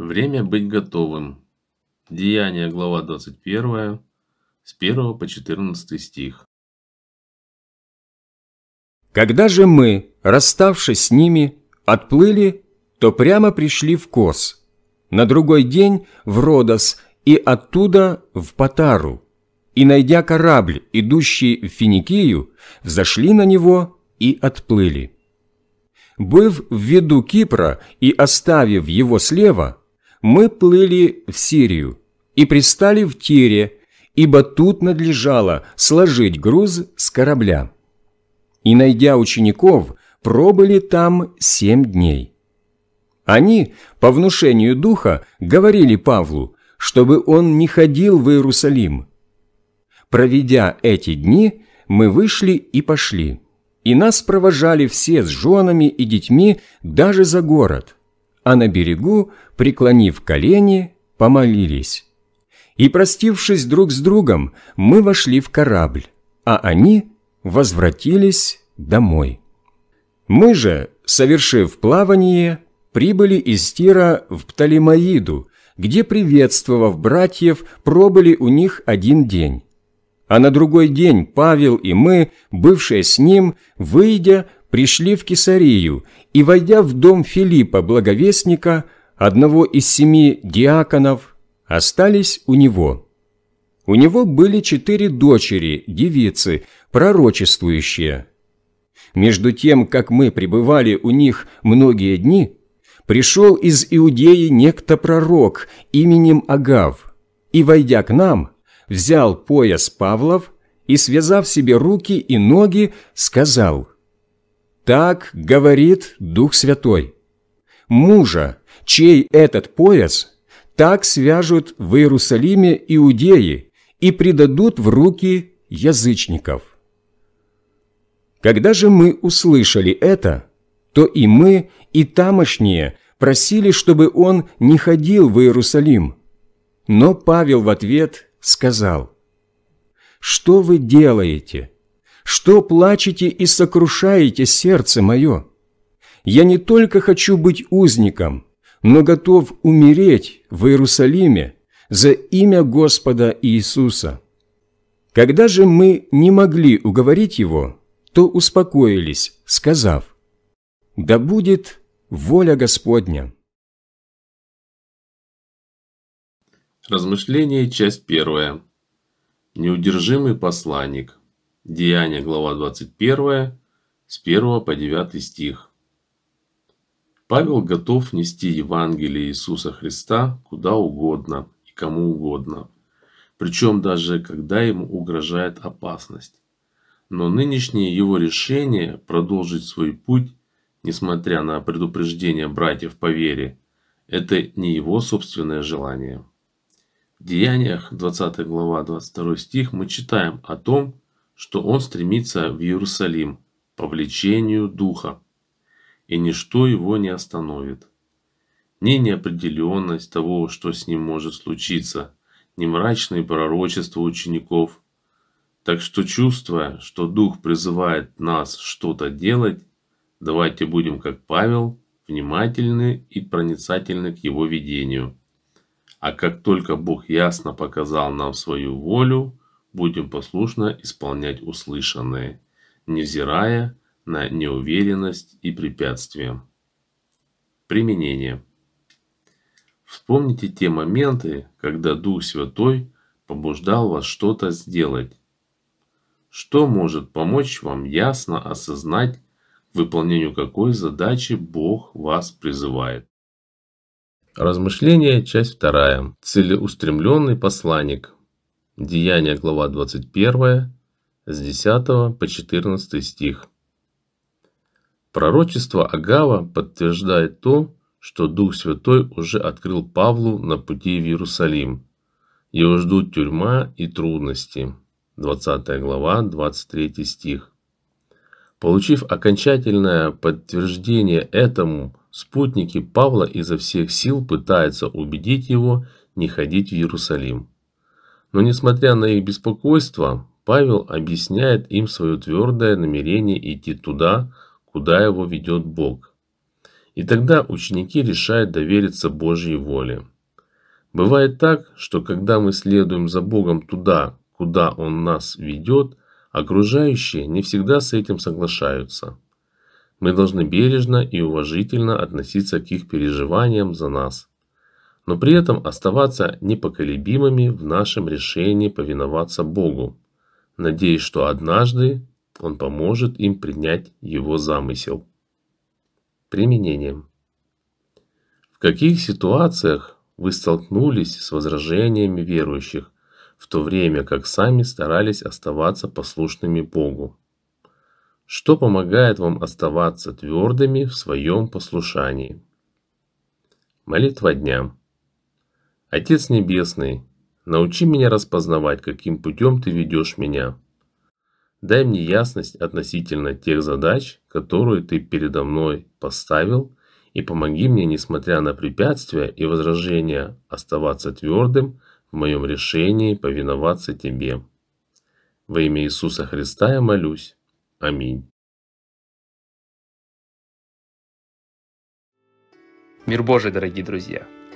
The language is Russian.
Время быть готовым. Деяние, глава 21, с 1 по 14 стих. Когда же мы, расставшись с ними, отплыли, то прямо пришли в Кос, на другой день в Родос и оттуда в Патару, и, найдя корабль, идущий в Финикию, взошли на него и отплыли. Быв в виду Кипра и оставив его слева – мы плыли в Сирию и пристали в Тире, ибо тут надлежало сложить груз с корабля. И, найдя учеников, пробыли там семь дней. Они, по внушению Духа, говорили Павлу, чтобы он не ходил в Иерусалим. Проведя эти дни, мы вышли и пошли, и нас провожали все с женами и детьми даже за город – а на берегу, преклонив колени, помолились. И, простившись друг с другом, мы вошли в корабль, а они возвратились домой. Мы же, совершив плавание, прибыли из Тира в Птолемаиду, где, приветствовав братьев, пробыли у них один день. А на другой день Павел и мы, бывшие с ним, выйдя, пришли в Кесарию и, войдя в дом Филиппа Благовестника, одного из семи диаконов, остались у него. У него были четыре дочери, девицы, пророчествующие. Между тем, как мы пребывали у них многие дни, пришел из Иудеи некто пророк именем Агав, и, войдя к нам, взял пояс Павлов и, связав себе руки и ноги, сказал – так говорит Дух Святой. Мужа, чей этот пояс, так свяжут в Иерусалиме иудеи и предадут в руки язычников. Когда же мы услышали это, то и мы, и тамошние просили, чтобы он не ходил в Иерусалим. Но Павел в ответ сказал, «Что вы делаете? что плачете и сокрушаете сердце мое? Я не только хочу быть узником, но готов умереть в Иерусалиме за имя Господа Иисуса». Когда же мы не могли уговорить его, то успокоились, сказав, «Да будет воля Господня». Размышление, часть первая. Неудержимый посланник. Деяния, глава 21, с 1 по 9 стих. Павел готов нести Евангелие Иисуса Христа куда угодно и кому угодно, причем даже когда ему угрожает опасность. Но нынешнее его решение продолжить свой путь, несмотря на предупреждение братьев по вере, это не его собственное желание. В Деяниях 20 глава 22 стих мы читаем о том, что он стремится в Иерусалим по влечению духа, и ничто его не остановит. Ни неопределенность того, что с ним может случиться, ни мрачные пророчества учеников. Так что, чувствуя, что Дух призывает нас что-то делать, давайте будем, как Павел, внимательны и проницательны к его видению. А как только Бог ясно показал нам свою волю, будем послушно исполнять услышанное, невзирая на неуверенность и препятствия. Применение. Вспомните те моменты, когда Дух Святой побуждал вас что-то сделать. Что может помочь вам ясно осознать, к выполнению какой задачи Бог вас призывает? Размышление, часть вторая. Целеустремленный посланник – Деяния, глава 21, с 10 по 14 стих. Пророчество Агава подтверждает то, что Дух Святой уже открыл Павлу на пути в Иерусалим. Его ждут тюрьма и трудности. 20 глава, 23 стих. Получив окончательное подтверждение этому, спутники Павла изо всех сил пытаются убедить его не ходить в Иерусалим. Но несмотря на их беспокойство, Павел объясняет им свое твердое намерение идти туда, куда его ведет Бог. И тогда ученики решают довериться Божьей воле. Бывает так, что когда мы следуем за Богом туда, куда Он нас ведет, окружающие не всегда с этим соглашаются. Мы должны бережно и уважительно относиться к их переживаниям за нас, но при этом оставаться непоколебимыми в нашем решении повиноваться Богу, надеясь, что однажды Он поможет им принять Его замысел. Применение. В каких ситуациях вы столкнулись с возражениями верующих, в то время как сами старались оставаться послушными Богу? Что помогает вам оставаться твердыми в своем послушании? Молитва дням. Отец Небесный, научи меня распознавать, каким путем ты ведешь меня. Дай мне ясность относительно тех задач, которые ты передо мной поставил, и помоги мне, несмотря на препятствия и возражения, оставаться твердым в моем решении повиноваться тебе. Во имя Иисуса Христа я молюсь. Аминь. Мир Божий, дорогие друзья!